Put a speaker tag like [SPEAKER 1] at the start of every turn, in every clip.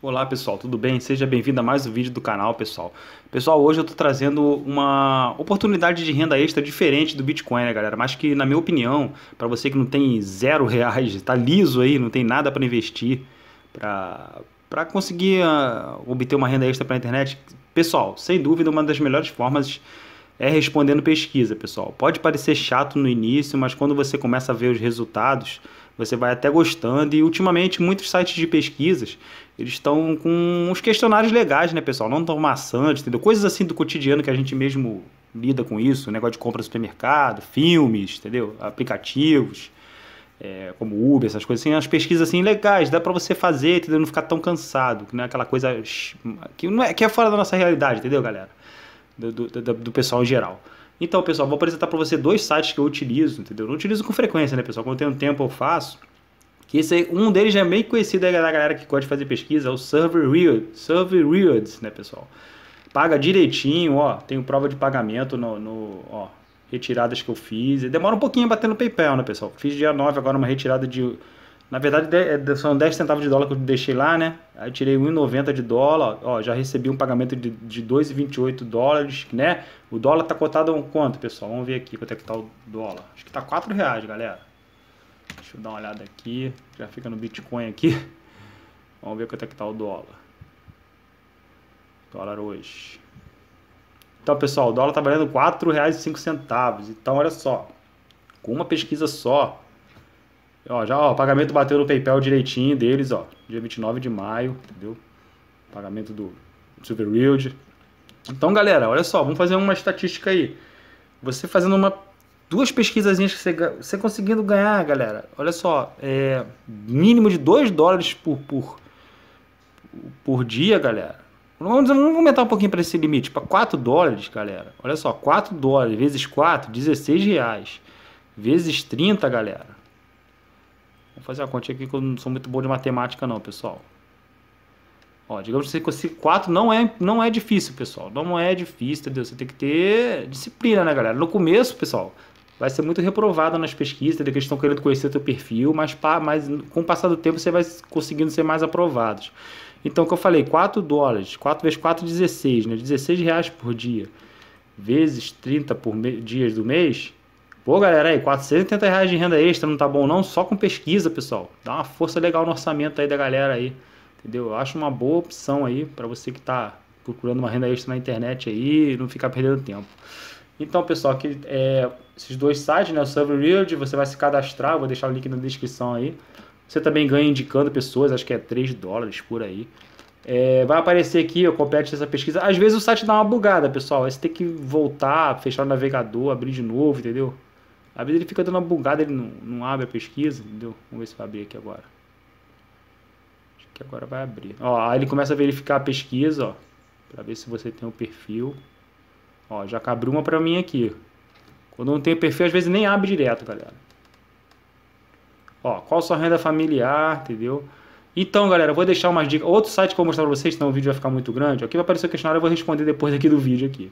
[SPEAKER 1] Olá pessoal, tudo bem? Seja bem-vindo a mais um vídeo do canal, pessoal. Pessoal, hoje eu estou trazendo uma oportunidade de renda extra diferente do Bitcoin, né, galera? Mas que, na minha opinião, para você que não tem zero reais, tá liso aí, não tem nada para investir, para conseguir uh, obter uma renda extra pela internet, pessoal, sem dúvida, uma das melhores formas é respondendo pesquisa, pessoal. Pode parecer chato no início, mas quando você começa a ver os resultados, você vai até gostando e ultimamente muitos sites de pesquisas, eles estão com uns questionários legais, né, pessoal? Não tão maçantes, entendeu? Coisas assim do cotidiano que a gente mesmo lida com isso, negócio de compra no supermercado, filmes, entendeu? Aplicativos, é, como Uber, essas coisas assim, as pesquisas assim legais, dá para você fazer, entendeu? Não ficar tão cansado, que não é aquela coisa que não é que é fora da nossa realidade, entendeu, galera? Do, do, do, do pessoal em geral. Então, pessoal, vou apresentar para você dois sites que eu utilizo, entendeu? Eu não utilizo com frequência, né, pessoal? Quando eu tenho tempo, eu faço. Que esse aí, um deles já é meio conhecido da galera que gosta de fazer pesquisa, é o Server SurveyRiot, né, pessoal? Paga direitinho, ó, tenho prova de pagamento no, no ó, retiradas que eu fiz. Demora um pouquinho batendo PayPal, né, pessoal? Fiz dia 9 agora uma retirada de na verdade, é, são 10 centavos de dólar que eu deixei lá, né? Aí tirei 1,90 de dólar, ó, já recebi um pagamento de, de 2,28 dólares, né? O dólar tá cotado um quanto, pessoal? Vamos ver aqui quanto é que tá o dólar. Acho que tá 4 reais, galera. Deixa eu dar uma olhada aqui, já fica no Bitcoin aqui. Vamos ver quanto é que tá o dólar. Dólar hoje. Então, pessoal, o dólar tá valendo R$ 4,05. Então, olha só, com uma pesquisa só, Ó, já, ó, pagamento bateu no PayPal direitinho deles, ó. Dia 29 de maio, entendeu? Pagamento do Silver Shield. Então, galera, olha só, vamos fazer uma estatística aí. Você fazendo uma duas pesquisazinhas que você, você conseguindo ganhar, galera. Olha só, é mínimo de 2 dólares por, por por dia, galera. Vamos, vamos aumentar um pouquinho para esse limite, para 4 dólares, galera. Olha só, 4 dólares vezes 4, 16 reais. Vezes 30, galera. Vamos fazer uma conta aqui que eu não sou muito bom de matemática não, pessoal. Ó, digamos que você 4 não é, não é difícil, pessoal. Não é difícil, entendeu? Você tem que ter disciplina, né, galera? No começo, pessoal, vai ser muito reprovado nas pesquisas, entendeu? Que eles estão querendo conhecer teu perfil, mas, pá, mas com o passar do tempo você vai conseguindo ser mais aprovados. Então, como eu falei, 4 dólares, 4 vezes 4, 16, né? 16 reais por dia, vezes 30 por dias do mês, Pô, galera, aí, 480 reais de renda extra não tá bom não? Só com pesquisa, pessoal. Dá uma força legal no orçamento aí da galera aí, entendeu? Eu acho uma boa opção aí para você que tá procurando uma renda extra na internet aí não ficar perdendo tempo. Então, pessoal, aqui, é, esses dois sites, né, o SurveyRealty, você vai se cadastrar, vou deixar o link na descrição aí. Você também ganha indicando pessoas, acho que é 3 dólares por aí. É, vai aparecer aqui, eu compete essa pesquisa. Às vezes o site dá uma bugada, pessoal. Aí você tem que voltar, fechar o navegador, abrir de novo, entendeu? Às vezes ele fica dando uma bugada, ele não, não abre a pesquisa, entendeu? Vamos ver se vai abrir aqui agora. Acho que agora vai abrir. Ó, aí ele começa a verificar a pesquisa, ó. Pra ver se você tem o um perfil. Ó, já abriu uma pra mim aqui. Quando não tem perfil, às vezes nem abre direto, galera. Ó, qual sua renda familiar, entendeu? Então, galera, eu vou deixar umas dicas. Outro site que eu vou mostrar pra vocês, senão o vídeo vai ficar muito grande. Aqui vai aparecer o questionário, eu vou responder depois aqui do vídeo aqui.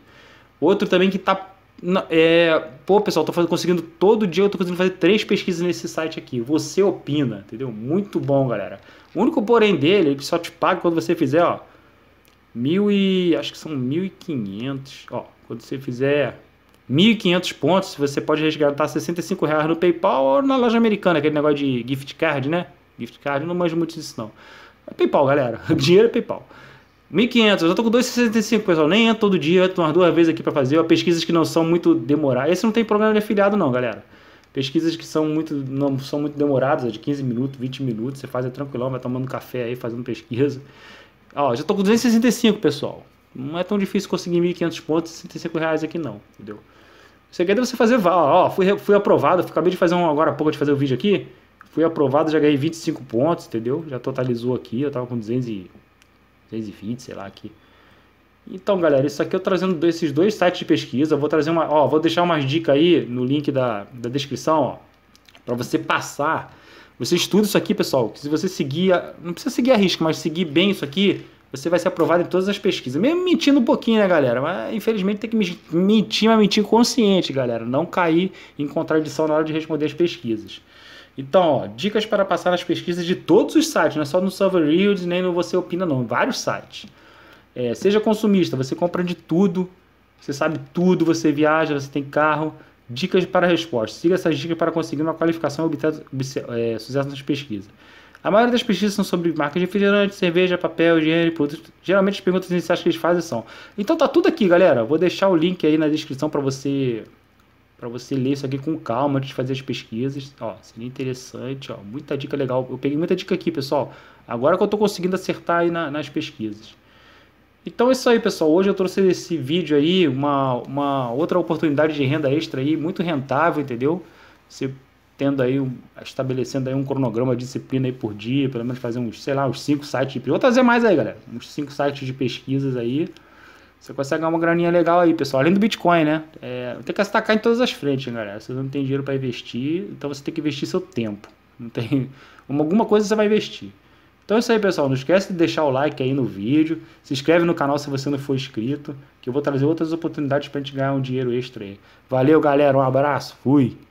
[SPEAKER 1] Outro também que tá não, é, pô, pessoal, tô fazendo, conseguindo todo dia, eu tô conseguindo fazer três pesquisas nesse site aqui. Você opina, entendeu? Muito bom, galera. O único porém dele, ele só te paga quando você fizer, ó, mil e... acho que são mil e quinhentos. ó, quando você fizer mil e quinhentos pontos, você pode resgatar 65 reais no PayPal ou na loja americana, aquele negócio de gift card, né? Gift card, não manjo muito disso não. É PayPal, galera. O dinheiro é PayPal. 1.500, eu já tô com 2,65, pessoal. Nem entro é todo dia, entro umas duas vezes aqui para fazer. pesquisas que não são muito demoradas. Esse não tem problema de afiliado, é não, galera. Pesquisas que são muito, não são muito demoradas, é de 15 minutos, 20 minutos. Você faz é tranquilão, vai tomando café aí, fazendo pesquisa. Ó, já tô com 265, pessoal. Não é tão difícil conseguir 1.500 pontos, 65 reais aqui, não, entendeu? Você quer você fazer, ó, ó fui, fui aprovado, acabei de fazer um agora há pouco de fazer o vídeo aqui. Fui aprovado, já ganhei 25 pontos, entendeu? Já totalizou aqui, eu tava com 200 e e 20, sei lá aqui. Então, galera, isso aqui eu trazendo esses dois sites de pesquisa. vou trazer uma. Ó, vou deixar umas dicas aí no link da, da descrição, ó. para você passar. Você estuda isso aqui, pessoal. Se você seguir. A, não precisa seguir a risca, mas seguir bem isso aqui, você vai ser aprovado em todas as pesquisas. Mesmo mentindo um pouquinho, né, galera? Mas infelizmente tem que mentir, mas mentir consciente, galera. Não cair em contradição na hora de responder as pesquisas. Então, ó, dicas para passar nas pesquisas de todos os sites, não é só no Silver Reels, nem no Você Opina, não, vários sites. É, seja consumista, você compra de tudo, você sabe tudo, você viaja, você tem carro. Dicas para respostas. Siga essas dicas para conseguir uma qualificação e obter é, sucesso nas pesquisas. A maioria das pesquisas são sobre marcas de refrigerante, cerveja, papel, higiene, produtos. Geralmente as perguntas iniciais que eles fazem são. Então tá tudo aqui, galera. Vou deixar o link aí na descrição para você para você ler isso aqui com calma antes de fazer as pesquisas. Ó, seria interessante, ó, muita dica legal. Eu peguei muita dica aqui, pessoal. Agora que eu estou conseguindo acertar aí na, nas pesquisas. Então é isso aí, pessoal. Hoje eu trouxe esse vídeo aí, uma, uma outra oportunidade de renda extra aí, muito rentável, entendeu? Você tendo aí, um, estabelecendo aí um cronograma de disciplina aí por dia, pelo menos fazer uns, sei lá, uns cinco sites de... vou trazer mais aí, galera. Uns cinco sites de pesquisas aí. Você consegue ganhar uma graninha legal aí, pessoal. Além do Bitcoin, né? É, tem que atacar em todas as frentes, hein, galera. Você não tem dinheiro para investir, então você tem que investir seu tempo. Não tem alguma coisa você vai investir. Então é isso aí, pessoal. Não esquece de deixar o like aí no vídeo. Se inscreve no canal se você não for inscrito, que eu vou trazer outras oportunidades para a gente ganhar um dinheiro extra aí. Valeu, galera. Um abraço. Fui.